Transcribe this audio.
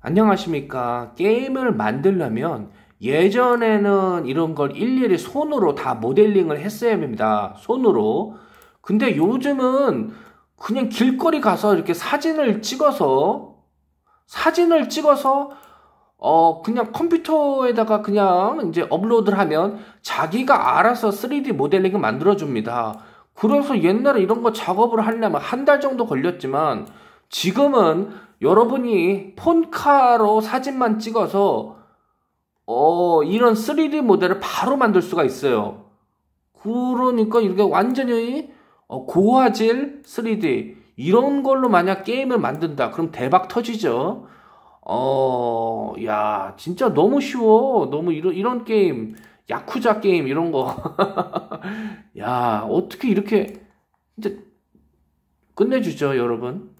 안녕하십니까. 게임을 만들려면 예전에는 이런 걸 일일이 손으로 다 모델링을 했어야 합니다 손으로. 근데 요즘은 그냥 길거리 가서 이렇게 사진을 찍어서 사진을 찍어서 어 그냥 컴퓨터에다가 그냥 이제 업로드를 하면 자기가 알아서 3D 모델링을 만들어 줍니다. 그래서 옛날에 이런 거 작업을 하려면 한 달 정도 걸렸지만 지금은 여러분이 폰카로 사진만 찍어서 어, 이런 3D 모델을 바로 만들 수가 있어요. 그러니까 이게 렇 완전히 어, 고화질 3D 이런 걸로 만약 게임을 만든다. 그럼 대박 터지죠. 어, 야, 진짜 너무 쉬워. 너무 이런 이런 게임, 야쿠자 게임 이런 거. 야, 어떻게 이렇게 진짜 끝내주죠, 여러분.